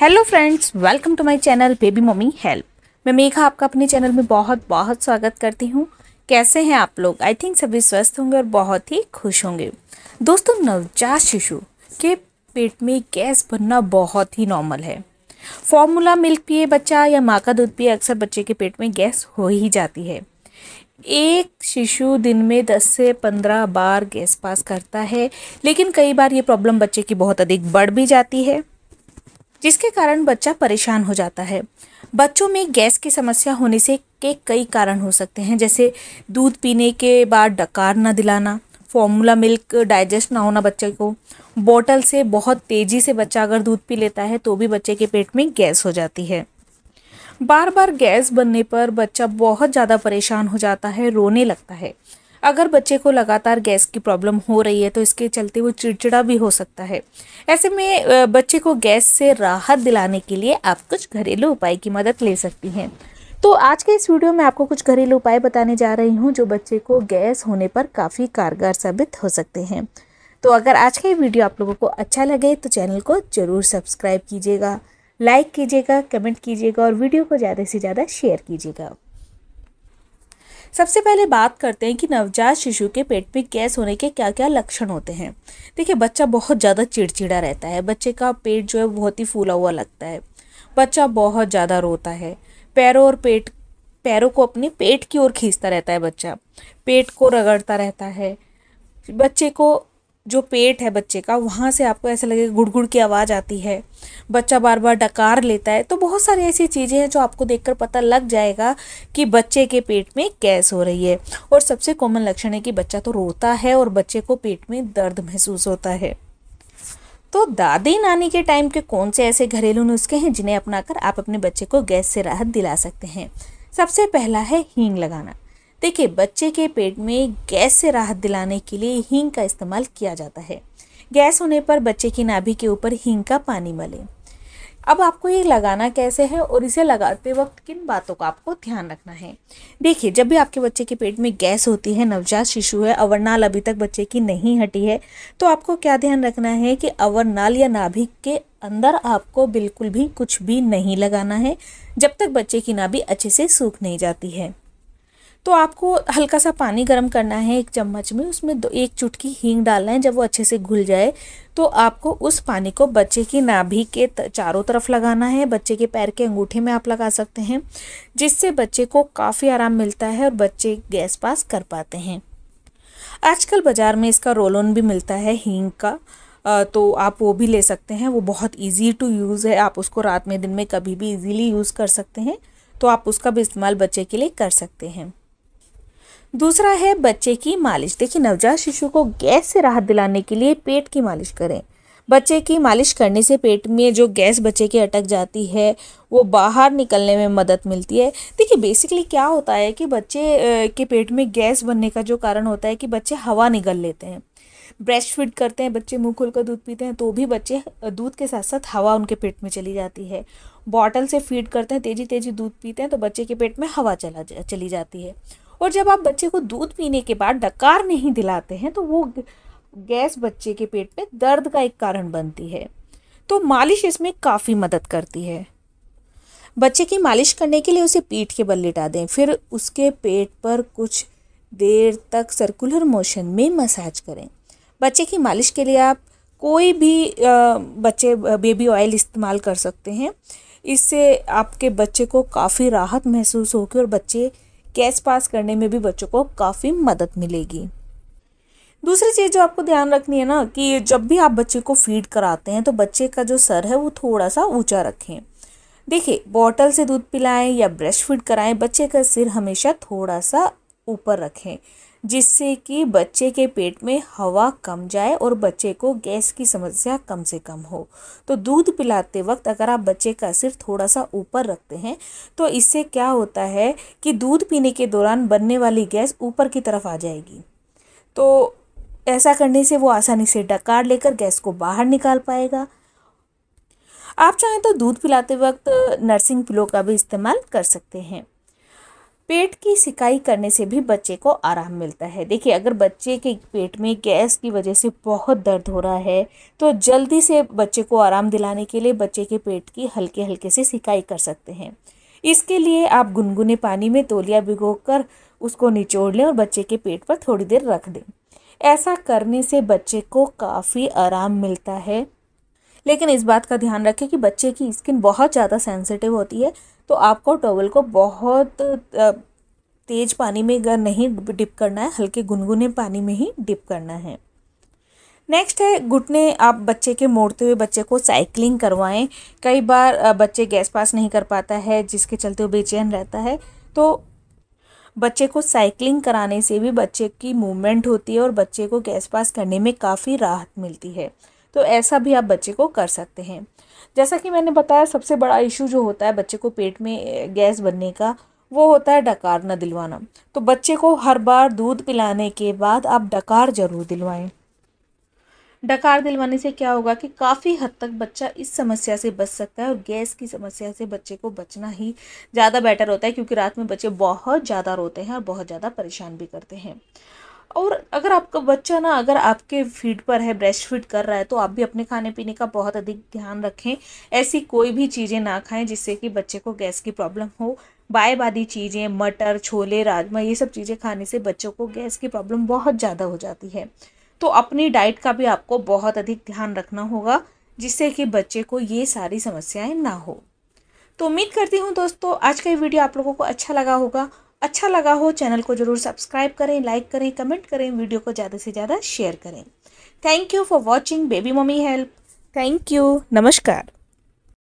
hello friends welcome to my channel baby mummy help मैं मेघा आपका अपने चैनल में बहुत बहुत स्वागत करती हूँ कैसे हैं आप लोग आई थिंक सभी स्वस्थ होंगे और बहुत ही खुश होंगे दोस्तों नवजात शिशु के पेट में गैस बनना बहुत ही नॉर्मल है फॉर्मूला मिल्क पिए बच्चा या माँ का दूध पिए अक्सर बच्चे के पेट में गैस हो ही जाती है एक शिशु दिन में 10 से 15 बार गैस पास करता है लेकिन कई बार ये प्रॉब्लम बच्चे की बहुत अधिक बढ़ भी जाती है जिसके कारण बच्चा परेशान हो जाता है बच्चों में गैस की समस्या होने से के कई कारण हो सकते हैं जैसे दूध पीने के बाद डकार ना दिलाना फॉर्मूला मिल्क डाइजेस्ट ना होना बच्चे को बोतल से बहुत तेज़ी से बच्चा अगर दूध पी लेता है तो भी बच्चे के पेट में गैस हो जाती है बार बार गैस बनने पर बच्चा बहुत ज़्यादा परेशान हो जाता है रोने लगता है अगर बच्चे को लगातार गैस की प्रॉब्लम हो रही है तो इसके चलते वो चिड़चिड़ा भी हो सकता है ऐसे में बच्चे को गैस से राहत दिलाने के लिए आप कुछ घरेलू उपाय की मदद ले सकती हैं तो आज के इस वीडियो में आपको कुछ घरेलू उपाय बताने जा रही हूँ जो बच्चे को गैस होने पर काफ़ी कारगर साबित हो सकते हैं तो अगर आज का ये वीडियो आप लोगों को अच्छा लगे तो चैनल को ज़रूर सब्सक्राइब कीजिएगा लाइक कीजिएगा कमेंट कीजिएगा और वीडियो को ज़्यादा से ज़्यादा शेयर कीजिएगा सबसे पहले बात करते हैं कि नवजात शिशु के पेट में गैस होने के क्या क्या लक्षण होते हैं देखिए बच्चा बहुत ज़्यादा चिड़चिड़ा रहता है बच्चे का पेट जो है बहुत ही फूला हुआ लगता है बच्चा बहुत ज़्यादा रोता है पैरों और पेट पैरों को अपने पेट की ओर खींचता रहता है बच्चा पेट को रगड़ता रहता है बच्चे को जो पेट है बच्चे का वहाँ से आपको ऐसा लगेगा गुड़ गुड़ की आवाज़ आती है बच्चा बार बार डकार लेता है तो बहुत सारी ऐसी चीज़ें हैं जो आपको देखकर पता लग जाएगा कि बच्चे के पेट में गैस हो रही है और सबसे कॉमन लक्षण है कि बच्चा तो रोता है और बच्चे को पेट में दर्द महसूस होता है तो दादी नानी के टाइम के कौन से ऐसे घरेलू नुस्खे हैं जिन्हें अपनाकर आप अपने बच्चे को गैस से राहत दिला सकते हैं सबसे पहला है हींग लगाना देखिए बच्चे के पेट में गैस से राहत दिलाने के लिए हींग का इस्तेमाल किया जाता है गैस होने पर बच्चे की नाभि के ऊपर हींग का पानी मले अब आपको ये लगाना कैसे है और इसे लगाते वक्त किन बातों का आपको ध्यान रखना है देखिए जब भी आपके बच्चे के पेट में गैस होती है नवजात शिशु है अवरनाल अभी तक बच्चे की नहीं हटी है तो आपको क्या ध्यान रखना है कि अवरनाल या नाभिक के अंदर आपको बिल्कुल भी कुछ भी नहीं लगाना है जब तक बच्चे की नाभि अच्छे से सूख नहीं जाती है तो आपको हल्का सा पानी गर्म करना है एक चम्मच में उसमें दो एक चुटकी हींग डालना है जब वो अच्छे से घुल जाए तो आपको उस पानी को बच्चे की नाभि के चारों तरफ लगाना है बच्चे के पैर के अंगूठे में आप लगा सकते हैं जिससे बच्चे को काफ़ी आराम मिलता है और बच्चे गैस पास कर पाते हैं आजकल बाज़ार में इसका रोल ऑन भी मिलता है हींग का तो आप वो भी ले सकते हैं वो बहुत इजी टू यूज़ है आप उसको रात में दिन में कभी भी इजीली यूज़ कर सकते हैं तो आप उसका भी इस्तेमाल बच्चे के लिए कर सकते हैं दूसरा है बच्चे की मालिश देखिए नवजात शिशु को गैस से राहत दिलाने के लिए पेट की मालिश करें बच्चे की मालिश करने से पेट में जो गैस बच्चे के अटक जाती है वो बाहर निकलने में मदद मिलती है देखिए बेसिकली क्या होता है कि बच्चे के पेट में गैस बनने का जो कारण होता है कि बच्चे हवा निकल लेते हैं ब्रेस्ट फीड करते हैं बच्चे मुँह खुलकर दूध पीते हैं तो भी बच्चे दूध के साथ साथ हवा उनके पेट में चली जाती है बॉटल से फीड करते हैं तेज़ी तेज़ी दूध पीते हैं तो बच्चे के पेट में हवा चला चली जाती है और जब आप बच्चे को दूध पीने के बाद डकार नहीं दिलाते हैं तो वो गैस बच्चे के पेट में दर्द का एक कारण बनती है तो मालिश इसमें काफ़ी मदद करती है बच्चे की मालिश करने के लिए उसे पीठ के बल लिटा दें फिर उसके पेट पर कुछ देर तक सर्कुलर मोशन में मसाज करें बच्चे की मालिश के लिए आप कोई भी बच्चे बेबी ऑयल इस्तेमाल कर सकते हैं इससे आपके बच्चे को काफ़ी राहत महसूस होगी और बच्चे गैस पास करने में भी बच्चों को काफ़ी मदद मिलेगी दूसरी चीज़ जो आपको ध्यान रखनी है ना कि जब भी आप बच्चे को फीड कराते हैं तो बच्चे का जो सर है वो थोड़ा सा ऊंचा रखें देखिए बॉटल से दूध पिलाएं या ब्रश फीड कराएं बच्चे का सिर हमेशा थोड़ा सा ऊपर रखें जिससे कि बच्चे के पेट में हवा कम जाए और बच्चे को गैस की समस्या कम से कम हो तो दूध पिलाते वक्त अगर आप बच्चे का सिर थोड़ा सा ऊपर रखते हैं तो इससे क्या होता है कि दूध पीने के दौरान बनने वाली गैस ऊपर की तरफ आ जाएगी तो ऐसा करने से वो आसानी से डकार लेकर गैस को बाहर निकाल पाएगा आप चाहें तो दूध पिलाते वक्त नर्सिंग पिलो का भी इस्तेमाल कर सकते हैं पेट की सिकाई करने से भी बच्चे को आराम मिलता है देखिए अगर बच्चे के पेट में गैस की वजह से बहुत दर्द हो रहा है तो जल्दी से बच्चे को आराम दिलाने के लिए बच्चे के पेट की हल्के हल्के से सिकाई कर सकते हैं इसके लिए आप गुनगुने पानी में तोलिया भिगो कर उसको निचोड़ लें और बच्चे के पेट पर थोड़ी देर रख दें ऐसा करने से बच्चे को काफ़ी आराम मिलता है लेकिन इस बात का ध्यान रखें कि बच्चे की स्किन बहुत ज़्यादा सेंसिटिव होती है तो आपको टॉवल को बहुत तेज़ पानी में अगर नहीं डिप करना है हल्के गुनगुने पानी में ही डिप करना है नेक्स्ट है घुटने आप बच्चे के मोड़ते हुए बच्चे को साइकिलिंग करवाएं कई बार बच्चे गैस पास नहीं कर पाता है जिसके चलते वो बेचैन रहता है तो बच्चे को साइकिलिंग कराने से भी बच्चे की मूवमेंट होती है और बच्चे को गैस पास करने में काफ़ी राहत मिलती है तो ऐसा भी आप बच्चे को कर सकते हैं जैसा कि मैंने बताया सबसे बड़ा इशू जो होता है बच्चे को पेट में गैस बनने का वो होता है डकार न दिलवाना तो बच्चे को हर बार दूध पिलाने के बाद आप डकार ज़रूर दिलवाएं डकार दिलवाने से क्या होगा कि काफ़ी हद तक बच्चा इस समस्या से बच सकता है और गैस की समस्या से बच्चे को बचना ही ज़्यादा बेटर होता है क्योंकि रात में बच्चे बहुत ज़्यादा रोते हैं और बहुत ज़्यादा परेशान भी करते हैं और अगर आपका बच्चा ना अगर आपके फीड पर है ब्रेस्ट फीड कर रहा है तो आप भी अपने खाने पीने का बहुत अधिक ध्यान रखें ऐसी कोई भी चीज़ें ना खाएं जिससे कि बच्चे को गैस की प्रॉब्लम हो बाय चीज़ें मटर छोले राजमा ये सब चीज़ें खाने से बच्चों को गैस की प्रॉब्लम बहुत ज़्यादा हो जाती है तो अपनी डाइट का भी आपको बहुत अधिक ध्यान रखना होगा जिससे कि बच्चे को ये सारी समस्याएँ ना हो तो उम्मीद करती हूँ दोस्तों आज का ये वीडियो आप लोगों को अच्छा लगा होगा अच्छा लगा हो चैनल को ज़रूर सब्सक्राइब करें लाइक करें कमेंट करें वीडियो को ज़्यादा से ज़्यादा शेयर करें thank you for watching baby mummy help thank you नमस्कार